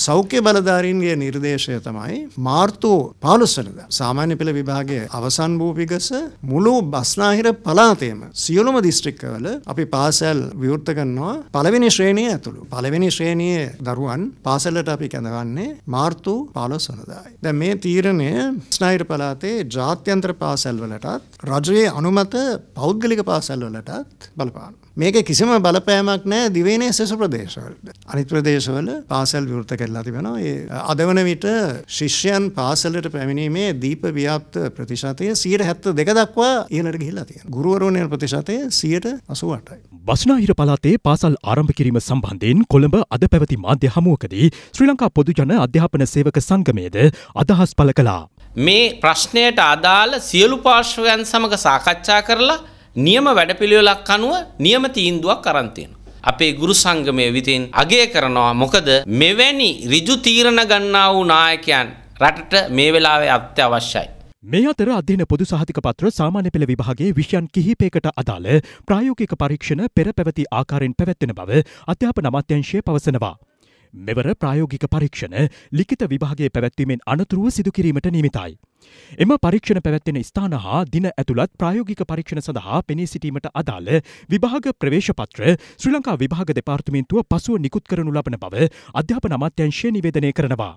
සෞඛ්‍ය බලධාරීන්ගේ නිර්දේශය තමයි මාර්තු පාලුස්සනද සාමාන්‍ය පෙළ විභාගයේ අවසන් වූ පිගස මුළු බස්නාහිර පලාතේම සියලුම දිස්ත්‍රික්කවල අපි පාසල් විවෘත කරනවා පළවෙනි ශ්‍රේණිය ඇතුළු පළවෙනි ශ්‍රේණියේ දරුවන් පාසලට අපි කැඳවන්නේ මාර්තු 15වනදායි. දැන් මේ තීරණය ස්නාහිර පලාතේ ජාත්‍යන්තර පාසල්වලටත් රජයේ අනුමත පෞද්ගලික පාසල්වලටත් බලපානවා. මේක කිසිම බලපෑමක් නැහැ දිවයිනේ සෙසු ප්‍රදේශවලට. අනිත් ප්‍රදේශවල පාසල් විවෘත කරලා තිබෙනවා. ඒ අද වන විට ශිෂ්‍යයන් පාසලට පැමිණීමේ දීප ව්‍යාප්ත ප්‍රතිශතය 72 දක්වා ඉහළට ගිහිල්ලා තියෙනවා. ගුරුවරුන් ප්‍රතිශතය 88යි. බස්නාහිර පළාතේ පාසල් ආරම්භ කිරීම සම්බන්ධයෙන් කොළඹ අද පැවති මාධ්‍ය හමුවකදී ශ්‍රී ලංකා පොදුජන අධ්‍යාපන සේවක සංගමයේද අදහස් පළ කළා. මේ ප්‍රශ්නයට අදාළ සියලු පාර්ශ්වයන් සමග සාකච්ඡා කරලා නියම වැඩපිළිවෙලක් අනුව නියම තීන්දුවක් කරන්තියෙන. අපේ ගුරු සංගමය විතින් අගය කරනවා මොකද මෙවැනි ඍජු තීරණ ගන්නා වූ නායකයන් රටට මේ වෙලාවේ අත්‍යවශ්‍යයි. මේ අතර අධ්‍යන පොදු සහතික පත්‍ර සාමාන්‍ය පෙළ විභාගේ විෂයන් කිහිපයකට අදාළ ප්‍රායෝගික පරීක්ෂණ පෙර පැවති ආකාරයෙන් පැවැත්වෙන බව අධ්‍යාපන අමාත්‍යංශය පවසනවා. මෙවර ප්‍රායෝගික පරීක්ෂණ ලිඛිත විභාගේ පැවැත්වීමෙන් අනතුරුව සිදුකිරීමට නිමිතයි. එම පරීක්ෂණ පැවැත්වෙන ස්ථාන හා දින ඇතුළත් ප්‍රායෝගික පරීක්ෂණ සඳහා පෙනී සිටීමට අදාළ විභාග ප්‍රවේශපත්‍ර ශ්‍රී ලංකා විභාග දෙපාර්තමේන්තුව පසුව නිකුත් කරනු ලබන බව අධ්‍යාපන අමාත්‍යංශය නිවේදනය කරනවා.